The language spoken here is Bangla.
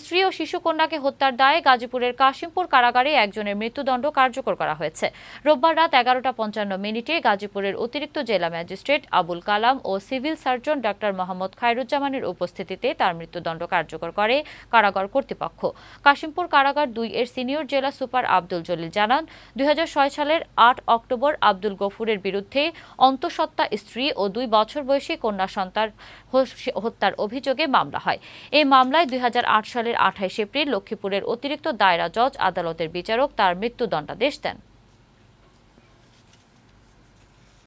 স্ত্রী ও শিশুকন্যাকে হত্যার দায়ে গাজীপুরের কাশিমপুর কারাগারে একজনের মৃত্যুদণ্ড কার্যকর করা হয়েছে রোববার রাত এগারোটা পঞ্চান্ন মিনিটে গাজীপুরের অতিরিক্ত জেলা ম্যাজিস্ট্রেট আবুল কালাম ও সিভিল সার্জন ডাক্তার মোহাম্মদ খায়রুজ্জামানের উপস্থিতিতে তার মৃত্যুদণ্ড কার্যকর করে কারাগার কর্তৃপক্ষ কাশিমপুর কারাগার দুই এর সিনিয়র জেলা সুপার আব্দুল জলিল জানান দুই সালের আট অক্টোবর আব্দুল গফুরের বিরুদ্ধে অন্তঃসত্ত্বা স্ত্রী ও দুই বছর বয়সী কন্যা সন্তান হত্যার অভিযোগে মামলা হয় এই মামলায় দুই সালে সালের আঠাইশ এপ্রিল লক্ষ্মীপুরের অতিরিক্ত দায়রা জজ আদালতের বিচারক তার মৃত্যুদণ্ডাদেশ দেন